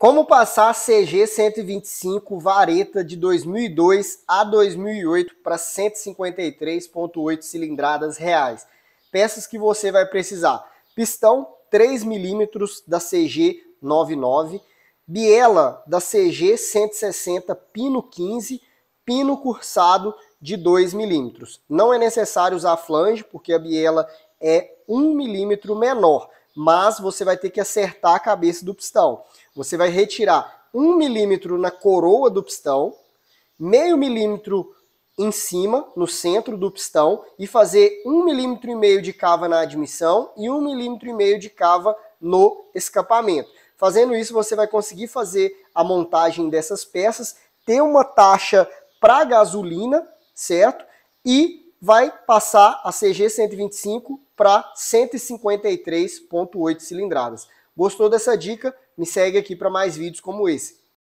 Como passar CG 125 vareta de 2002 a 2008 para 153.8 cilindradas reais. Peças que você vai precisar: pistão 3 mm da CG 99, biela da CG 160 pino 15, pino cursado de 2 milímetros. Não é necessário usar flange, porque a biela é 1 milímetro menor mas você vai ter que acertar a cabeça do pistão. Você vai retirar um milímetro na coroa do pistão, meio milímetro em cima, no centro do pistão, e fazer um milímetro e meio de cava na admissão e um milímetro e meio de cava no escapamento. Fazendo isso, você vai conseguir fazer a montagem dessas peças, ter uma taxa para gasolina, certo? E vai passar a CG 125 para 153.8 cilindradas. Gostou dessa dica? Me segue aqui para mais vídeos como esse.